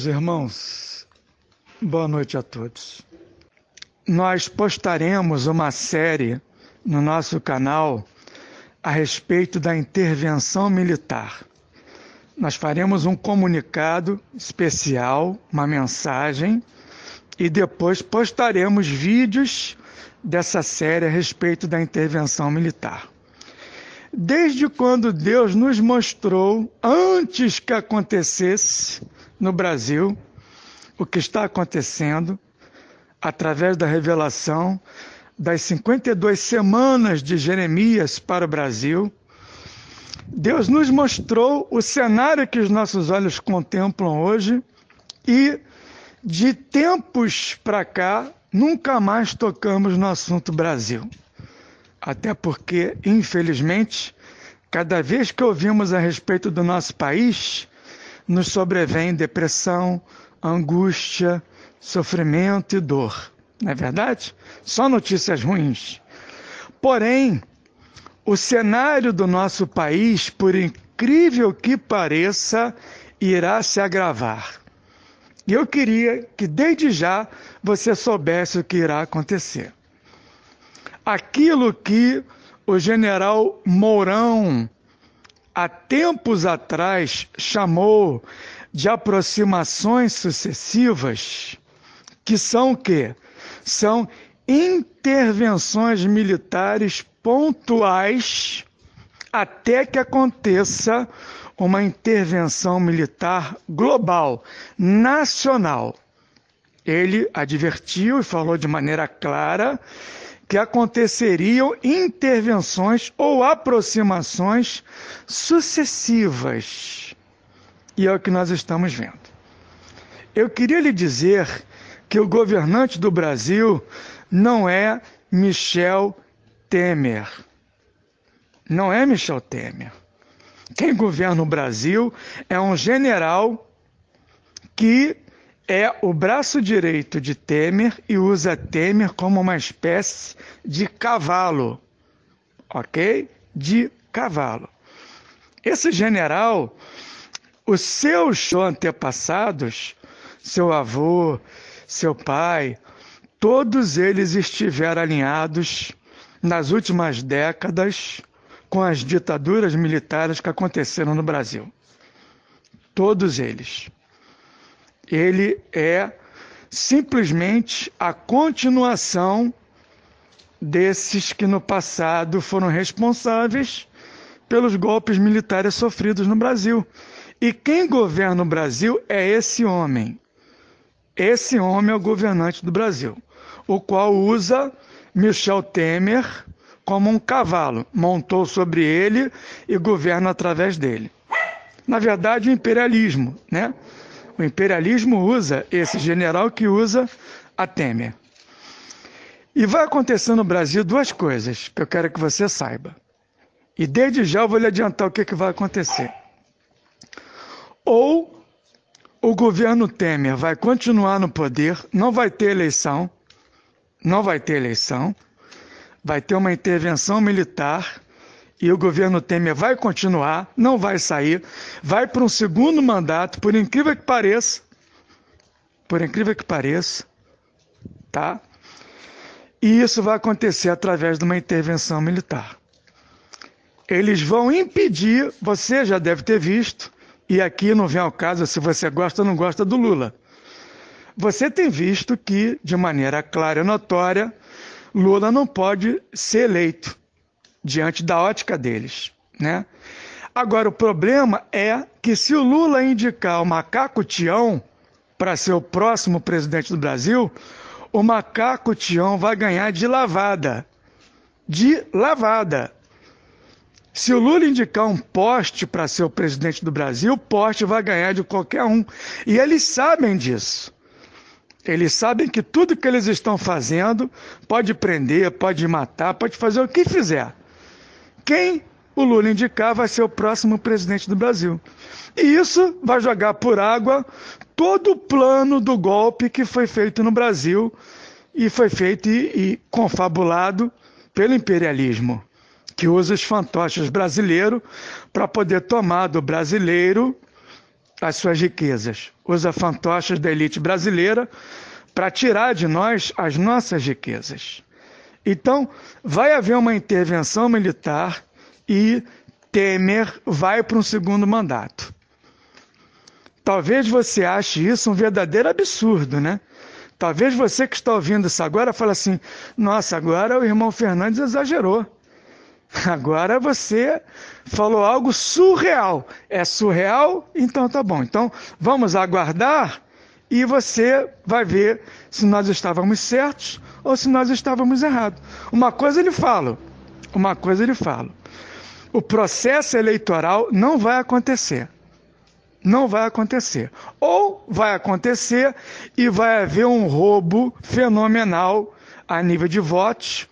Meus irmãos, boa noite a todos. Nós postaremos uma série no nosso canal a respeito da intervenção militar. Nós faremos um comunicado especial, uma mensagem, e depois postaremos vídeos dessa série a respeito da intervenção militar. Desde quando Deus nos mostrou, antes que acontecesse, no Brasil o que está acontecendo através da revelação das 52 semanas de Jeremias para o Brasil. Deus nos mostrou o cenário que os nossos olhos contemplam hoje e de tempos para cá nunca mais tocamos no assunto Brasil. Até porque, infelizmente, cada vez que ouvimos a respeito do nosso país, nos sobrevém depressão, angústia, sofrimento e dor. Não é verdade? Só notícias ruins. Porém, o cenário do nosso país, por incrível que pareça, irá se agravar. E eu queria que desde já você soubesse o que irá acontecer. Aquilo que o general Mourão há tempos atrás chamou de aproximações sucessivas, que são o quê? São intervenções militares pontuais até que aconteça uma intervenção militar global, nacional. Ele advertiu e falou de maneira clara que aconteceriam intervenções ou aproximações sucessivas. E é o que nós estamos vendo. Eu queria lhe dizer que o governante do Brasil não é Michel Temer. Não é Michel Temer. Quem governa o Brasil é um general que é o braço direito de Temer e usa Temer como uma espécie de cavalo, ok? De cavalo. Esse general, os seus antepassados, seu avô, seu pai, todos eles estiveram alinhados nas últimas décadas com as ditaduras militares que aconteceram no Brasil. Todos eles ele é simplesmente a continuação desses que no passado foram responsáveis pelos golpes militares sofridos no Brasil. E quem governa o Brasil é esse homem. Esse homem é o governante do Brasil, o qual usa Michel Temer como um cavalo, montou sobre ele e governa através dele. Na verdade, o imperialismo, né? O imperialismo usa esse general que usa a Temer. E vai acontecer no Brasil duas coisas que eu quero que você saiba. E desde já eu vou lhe adiantar o que, que vai acontecer. Ou o governo Temer vai continuar no poder, não vai ter eleição, não vai ter eleição, vai ter uma intervenção militar e o governo Temer vai continuar, não vai sair, vai para um segundo mandato, por incrível que pareça. Por incrível que pareça, tá? E isso vai acontecer através de uma intervenção militar. Eles vão impedir, você já deve ter visto, e aqui não vem ao caso se você gosta ou não gosta do Lula. Você tem visto que, de maneira clara e notória, Lula não pode ser eleito diante da ótica deles, né? Agora o problema é que se o Lula indicar o macaco Tião para ser o próximo presidente do Brasil, o macaco Tião vai ganhar de lavada. De lavada. Se o Lula indicar um poste para ser o presidente do Brasil, o poste vai ganhar de qualquer um. E eles sabem disso. Eles sabem que tudo que eles estão fazendo pode prender, pode matar, pode fazer o que fizer quem o Lula indicar vai ser o próximo presidente do Brasil. E isso vai jogar por água todo o plano do golpe que foi feito no Brasil e foi feito e, e confabulado pelo imperialismo, que usa os fantoches brasileiros para poder tomar do brasileiro as suas riquezas. Usa fantoches da elite brasileira para tirar de nós as nossas riquezas. Então, vai haver uma intervenção militar e Temer vai para um segundo mandato. Talvez você ache isso um verdadeiro absurdo, né? Talvez você que está ouvindo isso agora fale assim: nossa, agora o irmão Fernandes exagerou. Agora você falou algo surreal. É surreal? Então tá bom. Então vamos aguardar e você vai ver se nós estávamos certos ou se nós estávamos errados. Uma coisa ele fala, uma coisa ele fala. O processo eleitoral não vai acontecer. Não vai acontecer. Ou vai acontecer e vai haver um roubo fenomenal a nível de votos,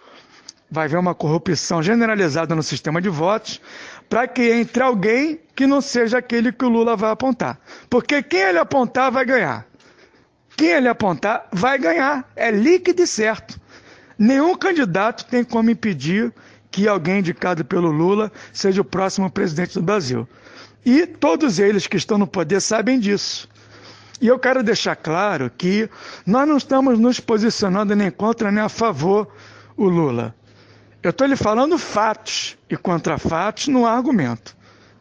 vai haver uma corrupção generalizada no sistema de votos, para que entre alguém que não seja aquele que o Lula vai apontar. Porque quem ele apontar vai ganhar. Quem ele apontar vai ganhar. É líquido e certo. Nenhum candidato tem como impedir que alguém indicado pelo Lula seja o próximo presidente do Brasil. E todos eles que estão no poder sabem disso. E eu quero deixar claro que nós não estamos nos posicionando nem contra nem a favor o Lula. Eu estou lhe falando fatos e contra fatos não há argumento,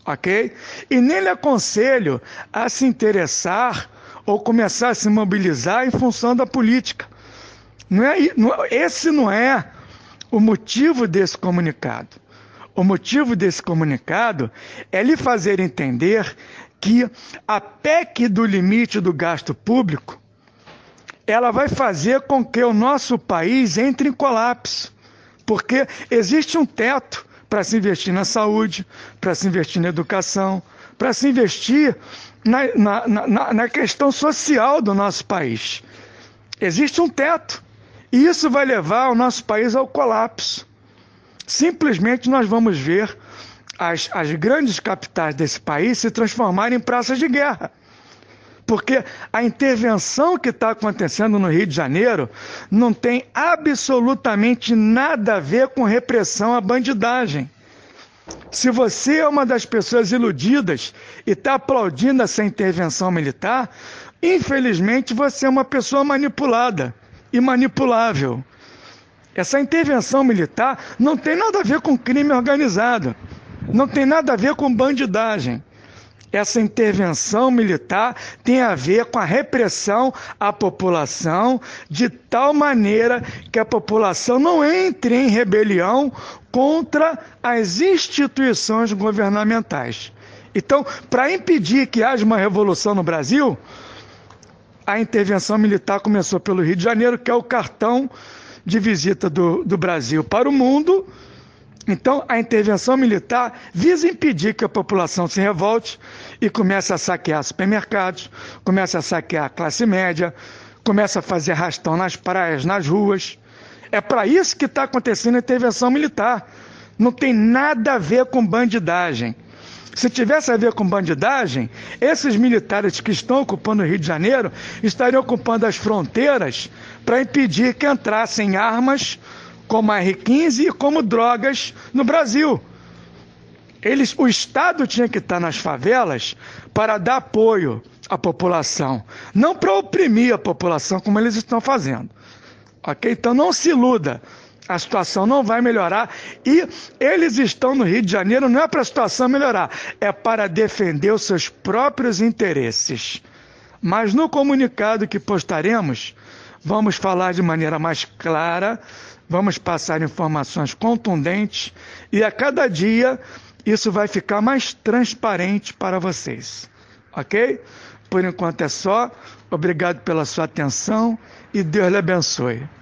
ok? E nem lhe aconselho a se interessar ou começar a se mobilizar em função da política. Não é, não, esse não é o motivo desse comunicado. O motivo desse comunicado é lhe fazer entender que a PEC do limite do gasto público ela vai fazer com que o nosso país entre em colapso, porque existe um teto para se investir na saúde, para se investir na educação, para se investir na, na, na, na questão social do nosso país. Existe um teto. E isso vai levar o nosso país ao colapso. Simplesmente nós vamos ver as, as grandes capitais desse país se transformarem em praças de guerra. Porque a intervenção que está acontecendo no Rio de Janeiro não tem absolutamente nada a ver com repressão à bandidagem. Se você é uma das pessoas iludidas e está aplaudindo essa intervenção militar, infelizmente você é uma pessoa manipulada e manipulável. Essa intervenção militar não tem nada a ver com crime organizado, não tem nada a ver com bandidagem. Essa intervenção militar tem a ver com a repressão à população, de tal maneira que a população não entre em rebelião contra as instituições governamentais. Então, para impedir que haja uma revolução no Brasil, a intervenção militar começou pelo Rio de Janeiro, que é o cartão de visita do, do Brasil para o mundo. Então, a intervenção militar visa impedir que a população se revolte e comece a saquear supermercados, comece a saquear a classe média, comece a fazer arrastão nas praias, nas ruas. É para isso que está acontecendo a intervenção militar. Não tem nada a ver com bandidagem. Se tivesse a ver com bandidagem, esses militares que estão ocupando o Rio de Janeiro estariam ocupando as fronteiras para impedir que entrassem armas como a R-15 e como drogas no Brasil. Eles, o Estado tinha que estar tá nas favelas para dar apoio à população, não para oprimir a população como eles estão fazendo. Ok? Então não se iluda. A situação não vai melhorar e eles estão no Rio de Janeiro não é para a situação melhorar, é para defender os seus próprios interesses. Mas no comunicado que postaremos, vamos falar de maneira mais clara, vamos passar informações contundentes e a cada dia isso vai ficar mais transparente para vocês. Ok? Por enquanto é só. Obrigado pela sua atenção e Deus lhe abençoe.